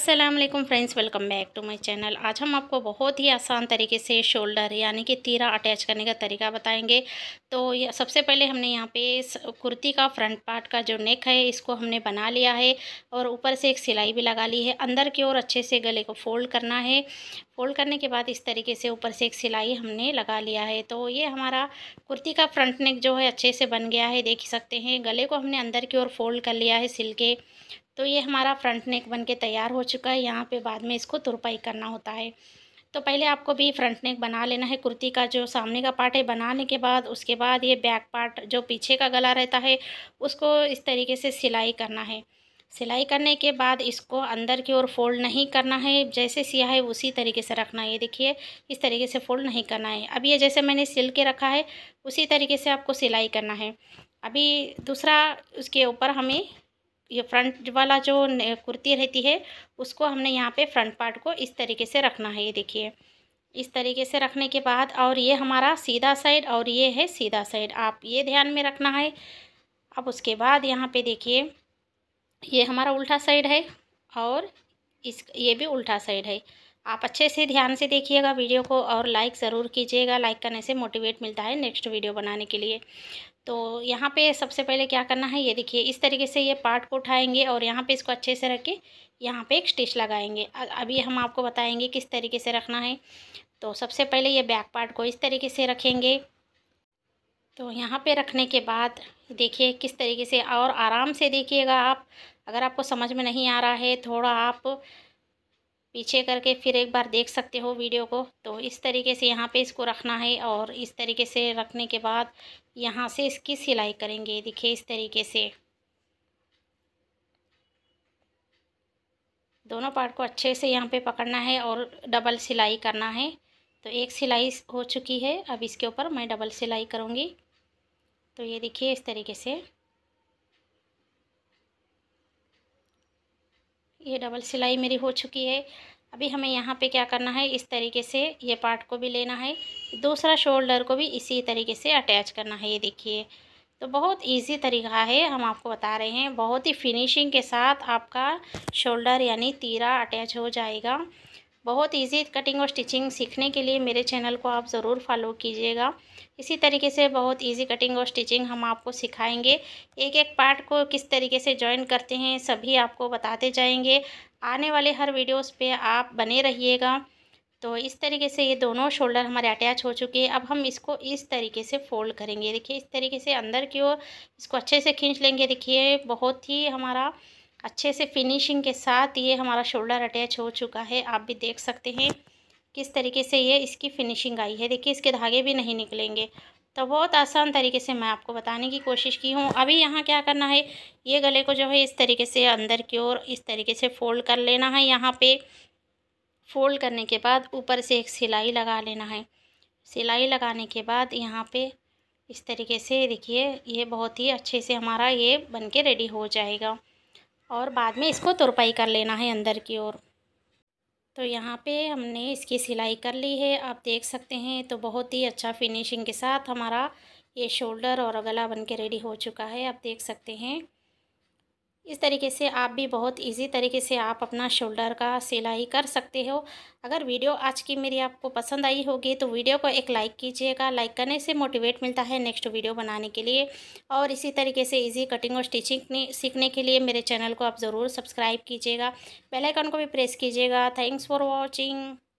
अस्सलाम वालेकुम friends welcome back to my channel आज हम आपको बहुत ही आसान तरीके से शोल्डर यानी कि तीरा अटैच करने का तरीका बताएंगे तो ये सबसे पहले हमने यहाँ पे कुर्ती का फ्रंट पार्ट का जो नेक है इसको हमने बना लिया है और ऊपर से एक सिलाई भी लगा ली है अंदर की ओर अच्छे से गले को फोल्ड करना है फोल्ड करने के बाद इस तरीके से ऊपर से एक सिलाई हमने लगा लिया है तो ये हमारा कुर्ती का फ्रंट नेक जो है अच्छे से बन गया है देख सकते हैं गले को हमने अंदर की ओर फोल्ड कर लिया है सिल के तो ये हमारा फ्रंट नेक बन के तैयार हो चुका है यहाँ पर बाद में इसको तुरपाई करना होता है तो पहले आपको भी फ्रंट नेक बना लेना है कुर्ती का जो सामने का पार्ट है बनाने के बाद उसके बाद ये बैक पार्ट जो पीछे का गला रहता है उसको इस तरीके से सिलाई करना है सिलाई करने के बाद इसको अंदर की ओर फोल्ड नहीं करना है जैसे सिया है उसी तरीके से रखना है ये देखिए इस तरीके से फोल्ड नहीं करना है अब ये जैसे मैंने सिल के रखा है उसी तरीके से आपको सिलाई करना है अभी दूसरा उसके ऊपर हमें ये फ्रंट वाला जो कुर्ती रहती है उसको हमने यहाँ पे फ्रंट पार्ट को इस तरीके से रखना है ये देखिए इस तरीके से रखने के बाद और ये हमारा सीधा साइड और ये है सीधा साइड आप ये ध्यान में रखना है अब उसके बाद यहाँ पे देखिए ये हमारा उल्टा साइड है और इस ये भी उल्टा साइड है आप अच्छे से ध्यान से देखिएगा वीडियो को और लाइक ज़रूर कीजिएगा लाइक करने से मोटिवेट मिलता है नेक्स्ट वीडियो बनाने के लिए तो यहाँ पे सबसे पहले क्या करना है ये देखिए इस तरीके से ये पार्ट को उठाएंगे और यहाँ पे इसको अच्छे से रख के यहाँ पे एक स्टिच लगाएंगे अभी हम आपको बताएंगे किस तरीके से रखना है तो सबसे पहले ये बैक पार्ट को इस तरीके से रखेंगे तो यहाँ पे रखने के बाद देखिए किस तरीके से और आराम से देखिएगा आप अगर आपको समझ में नहीं आ रहा है थोड़ा आप पीछे करके फिर एक बार देख सकते हो वीडियो को तो इस तरीके से यहाँ पे इसको रखना है और इस तरीके से रखने के बाद यहाँ से इसकी सिलाई करेंगे देखिए इस तरीके से दोनों पार्ट को अच्छे से यहाँ पे पकड़ना है और डबल सिलाई करना है तो एक सिलाई हो चुकी है अब इसके ऊपर मैं डबल सिलाई करूँगी तो ये देखिए इस तरीके से ये डबल सिलाई मेरी हो चुकी है अभी हमें यहाँ पे क्या करना है इस तरीके से ये पार्ट को भी लेना है दूसरा शोल्डर को भी इसी तरीके से अटैच करना है ये देखिए तो बहुत इजी तरीका है हम आपको बता रहे हैं बहुत ही फिनिशिंग के साथ आपका शोल्डर यानी तीरा अटैच हो जाएगा बहुत इजी कटिंग और स्टिचिंग सीखने के लिए मेरे चैनल को आप ज़रूर फॉलो कीजिएगा इसी तरीके से बहुत इजी कटिंग और स्टिचिंग हम आपको सिखाएंगे एक एक पार्ट को किस तरीके से ज्वाइन करते हैं सभी आपको बताते जाएंगे आने वाले हर वीडियोस पे आप बने रहिएगा तो इस तरीके से ये दोनों शोल्डर हमारे अटैच हो चुके हैं अब हम इसको इस तरीके से फोल्ड करेंगे देखिए इस तरीके से अंदर की ओर इसको अच्छे से खींच लेंगे देखिए बहुत ही हमारा अच्छे से फिनिशिंग के साथ ये हमारा शोल्डर अटैच हो चुका है आप भी देख सकते हैं किस तरीके से ये इसकी फिनिशिंग आई है देखिए इसके धागे भी नहीं निकलेंगे तो बहुत आसान तरीके से मैं आपको बताने की कोशिश की हूँ अभी यहाँ क्या करना है ये गले को जो है इस तरीके से अंदर की ओर इस तरीके से फ़ोल्ड कर लेना है यहाँ पे फ़ोल्ड करने के बाद ऊपर से एक सिलाई लगा लेना है सिलाई लगाने के बाद यहाँ पे इस तरीके से देखिए ये बहुत ही अच्छे से हमारा ये बन के रेडी हो जाएगा और बाद में इसको तुरपाई कर लेना है अंदर की ओर तो यहाँ पे हमने इसकी सिलाई कर ली है आप देख सकते हैं तो बहुत ही अच्छा फिनिशिंग के साथ हमारा ये शोल्डर और गला बन के रेडी हो चुका है आप देख सकते हैं इस तरीके से आप भी बहुत इजी तरीके से आप अपना शोल्डर का सिलाई कर सकते हो अगर वीडियो आज की मेरी आपको पसंद आई होगी तो वीडियो को एक लाइक कीजिएगा लाइक करने से मोटिवेट मिलता है नेक्स्ट वीडियो बनाने के लिए और इसी तरीके से इजी कटिंग और स्टिचिंग सीखने के लिए मेरे चैनल को आप ज़रूर सब्सक्राइब कीजिएगा बेलाइकन को भी प्रेस कीजिएगा थैंक्स फॉर वॉचिंग